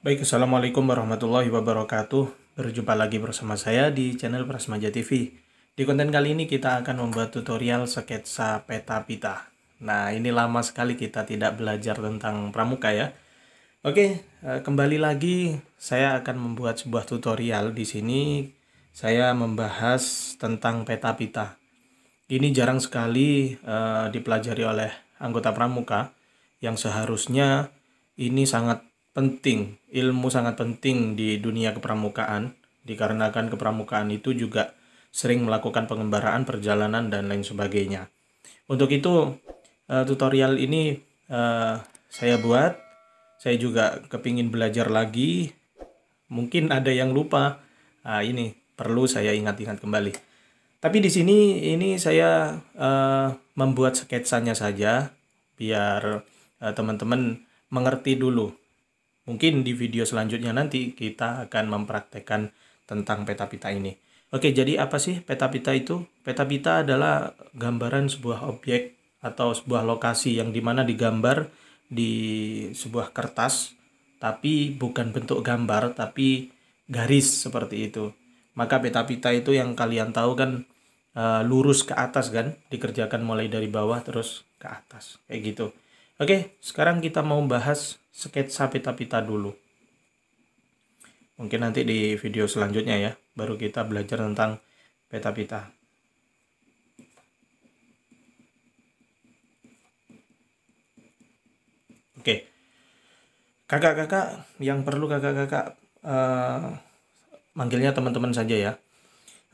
Baik, Assalamualaikum warahmatullahi wabarakatuh. Berjumpa lagi bersama saya di channel Prasmaja TV. Di konten kali ini kita akan membuat tutorial sketsa peta pita. Nah, ini lama sekali kita tidak belajar tentang pramuka ya. Oke, eh, kembali lagi saya akan membuat sebuah tutorial di sini. Saya membahas tentang peta pita. Ini jarang sekali eh, dipelajari oleh anggota pramuka yang seharusnya ini sangat penting, ilmu sangat penting di dunia kepramukaan dikarenakan kepramukaan itu juga sering melakukan pengembaraan, perjalanan dan lain sebagainya. Untuk itu eh, tutorial ini eh, saya buat, saya juga kepingin belajar lagi. Mungkin ada yang lupa, ah, ini perlu saya ingat-ingat kembali. Tapi di sini ini saya eh, membuat sketsanya saja biar teman-teman mengerti dulu Mungkin di video selanjutnya nanti kita akan mempraktekkan tentang peta-pita ini. Oke, jadi apa sih peta-pita itu? Peta-pita adalah gambaran sebuah objek atau sebuah lokasi yang dimana digambar di sebuah kertas, tapi bukan bentuk gambar, tapi garis seperti itu. Maka peta-pita itu yang kalian tahu kan eh, lurus ke atas kan, dikerjakan mulai dari bawah terus ke atas, kayak gitu. Oke, sekarang kita mau bahas sketsa pita-pita dulu. Mungkin nanti di video selanjutnya ya, baru kita belajar tentang peta-pita. Oke, kakak-kakak yang perlu kakak-kakak uh, manggilnya teman-teman saja ya.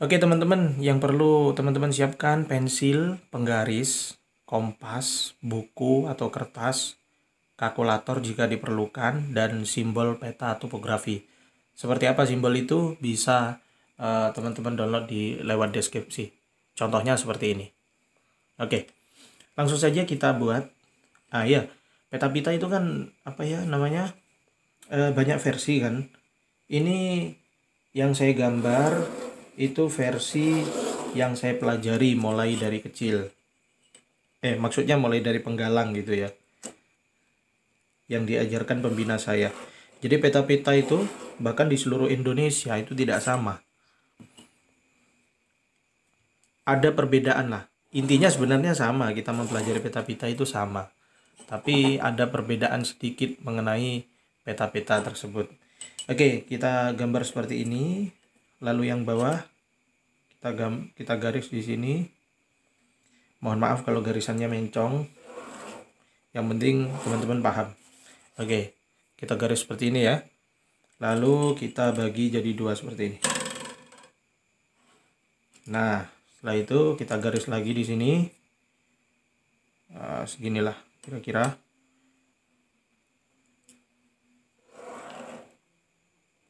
Oke teman-teman, yang perlu teman-teman siapkan pensil, penggaris, kompas, buku atau kertas, kalkulator jika diperlukan, dan simbol peta topografi. Seperti apa simbol itu bisa eh, teman-teman uh, download di lewat deskripsi. Contohnya seperti ini. Oke, langsung saja kita buat. Ah ya peta pita itu kan apa ya namanya uh, banyak versi kan. Ini yang saya gambar itu versi yang saya pelajari mulai dari kecil eh maksudnya mulai dari penggalang gitu ya yang diajarkan pembina saya jadi peta-peta itu bahkan di seluruh Indonesia itu tidak sama ada perbedaan lah intinya sebenarnya sama kita mempelajari peta-peta itu sama tapi ada perbedaan sedikit mengenai peta-peta tersebut oke kita gambar seperti ini lalu yang bawah kita gam kita garis di sini mohon maaf kalau garisannya mencong yang penting teman-teman paham oke kita garis seperti ini ya lalu kita bagi jadi dua seperti ini nah setelah itu kita garis lagi di sini uh, seginilah kira-kira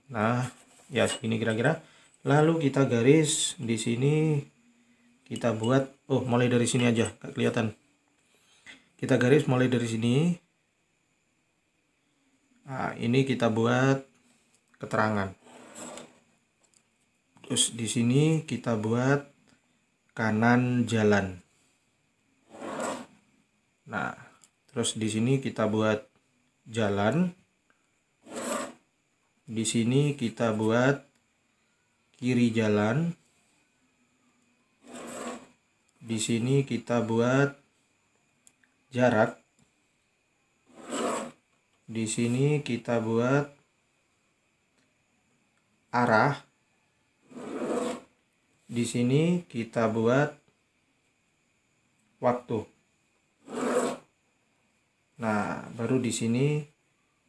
nah ya segini kira-kira lalu kita garis di sini kita buat oh mulai dari sini aja gak kelihatan kita garis mulai dari sini nah, ini kita buat keterangan terus di sini kita buat kanan jalan nah terus di sini kita buat jalan di sini kita buat kiri jalan di sini kita buat jarak di sini kita buat arah di sini kita buat waktu nah baru di sini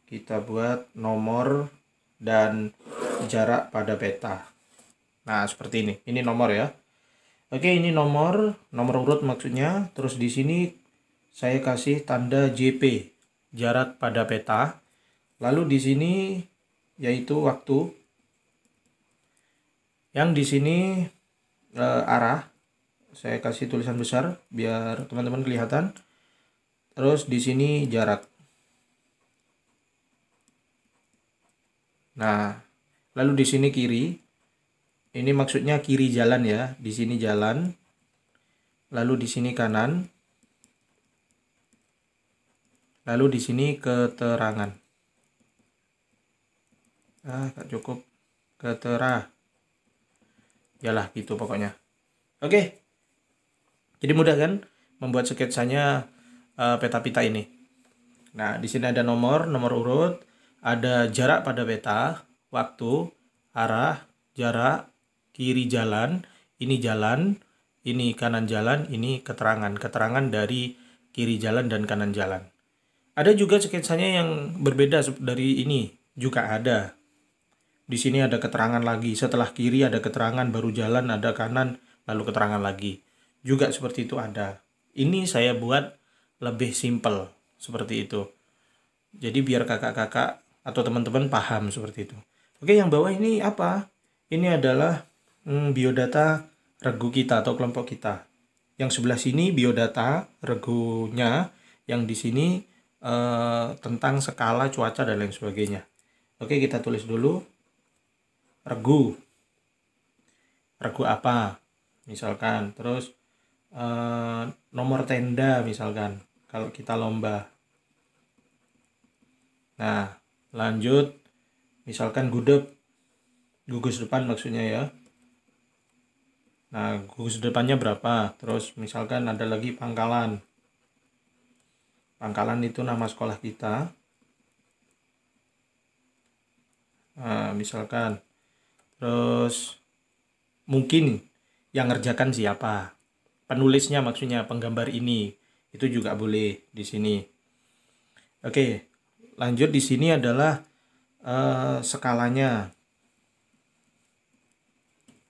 kita buat nomor dan jarak pada peta nah seperti ini ini nomor ya Oke, ini nomor, nomor urut maksudnya. Terus di sini saya kasih tanda JP, jarak pada peta. Lalu di sini yaitu waktu. Yang di sini e, arah. Saya kasih tulisan besar biar teman-teman kelihatan. Terus di sini jarak. Nah, lalu di sini kiri, ini maksudnya kiri jalan ya. Di sini jalan. Lalu di sini kanan. Lalu di sini keterangan. Ah, tak cukup. Ketera. Yalah, gitu pokoknya. Oke. Jadi mudah kan membuat sketsanya uh, eh, peta pita ini. Nah, di sini ada nomor, nomor urut, ada jarak pada peta, waktu, arah, jarak, kiri jalan, ini jalan, ini kanan jalan, ini keterangan. Keterangan dari kiri jalan dan kanan jalan. Ada juga sketsanya yang berbeda dari ini, juga ada. Di sini ada keterangan lagi, setelah kiri ada keterangan, baru jalan ada kanan, lalu keterangan lagi. Juga seperti itu ada. Ini saya buat lebih simple, seperti itu. Jadi biar kakak-kakak atau teman-teman paham seperti itu. Oke, yang bawah ini apa? Ini adalah hmm, biodata regu kita atau kelompok kita. Yang sebelah sini biodata regunya, yang di sini eh, tentang skala cuaca dan lain sebagainya. Oke, kita tulis dulu regu. Regu apa? Misalkan, terus eh, nomor tenda misalkan kalau kita lomba. Nah, lanjut misalkan gudep gugus depan maksudnya ya Nah, gugus depannya berapa? Terus misalkan ada lagi pangkalan. Pangkalan itu nama sekolah kita. Nah, misalkan. Terus mungkin yang ngerjakan siapa? Penulisnya maksudnya penggambar ini. Itu juga boleh di sini. Oke, lanjut di sini adalah uh, skalanya.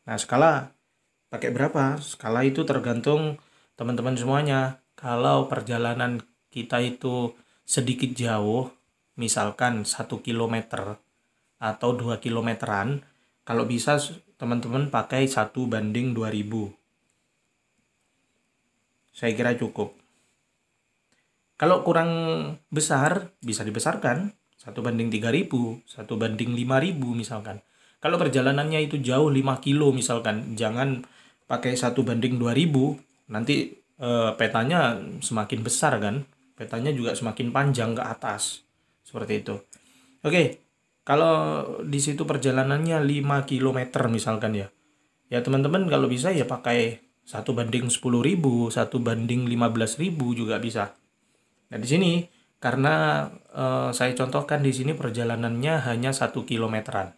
Nah, skala pakai berapa skala itu tergantung teman-teman semuanya kalau perjalanan kita itu sedikit jauh misalkan satu kilometer atau dua kilometeran kalau bisa teman-teman pakai satu banding 2000 saya kira cukup kalau kurang besar bisa dibesarkan satu banding tiga ribu satu banding lima ribu misalkan kalau perjalanannya itu jauh lima kilo misalkan jangan pakai satu banding 2000 nanti e, petanya semakin besar kan petanya juga semakin panjang ke atas seperti itu oke kalau di situ perjalanannya 5 km misalkan ya ya teman-teman kalau bisa ya pakai satu banding 10.000 satu banding 15.000 juga bisa nah di sini karena e, saya contohkan di sini perjalanannya hanya satu kilometeran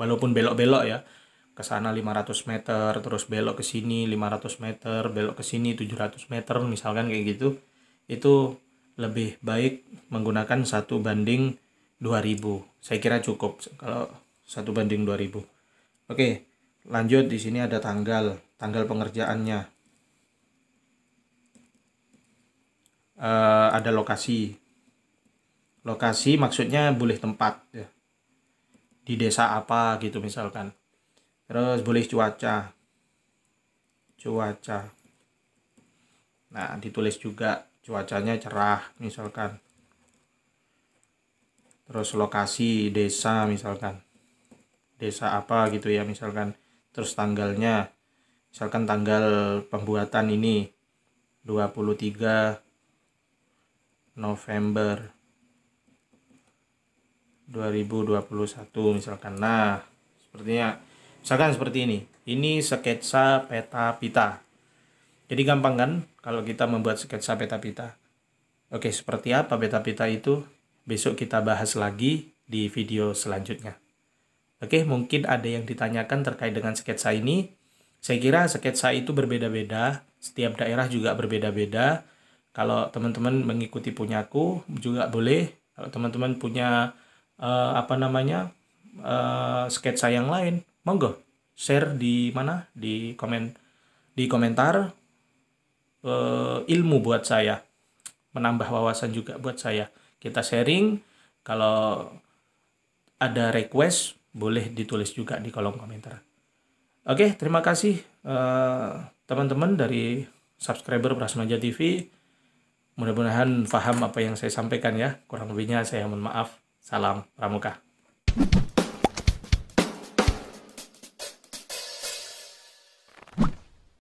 walaupun belok-belok ya ke sana 500 meter, terus belok ke sini 500 meter, belok ke sini 700 meter, misalkan kayak gitu, itu lebih baik menggunakan satu banding 2000. Saya kira cukup kalau satu banding 2000. Oke, lanjut di sini ada tanggal, tanggal pengerjaannya. E, ada lokasi. Lokasi maksudnya boleh tempat ya. Di desa apa gitu misalkan terus boleh cuaca cuaca nah ditulis juga cuacanya cerah misalkan terus lokasi desa misalkan desa apa gitu ya misalkan terus tanggalnya misalkan tanggal pembuatan ini 23 November 2021 misalkan nah sepertinya Misalkan seperti ini. Ini sketsa peta pita. Jadi gampang kan kalau kita membuat sketsa peta pita. Oke, seperti apa peta pita itu? Besok kita bahas lagi di video selanjutnya. Oke, mungkin ada yang ditanyakan terkait dengan sketsa ini. Saya kira sketsa itu berbeda-beda, setiap daerah juga berbeda-beda. Kalau teman-teman mengikuti punyaku juga boleh. Kalau teman-teman punya uh, apa namanya uh, sketsa yang lain, monggo share di mana di komen di komentar eh, ilmu buat saya menambah wawasan juga buat saya kita sharing kalau ada request boleh ditulis juga di kolom komentar oke terima kasih eh, teman-teman dari subscriber Prasmaja TV mudah-mudahan paham apa yang saya sampaikan ya kurang lebihnya saya mohon maaf salam pramuka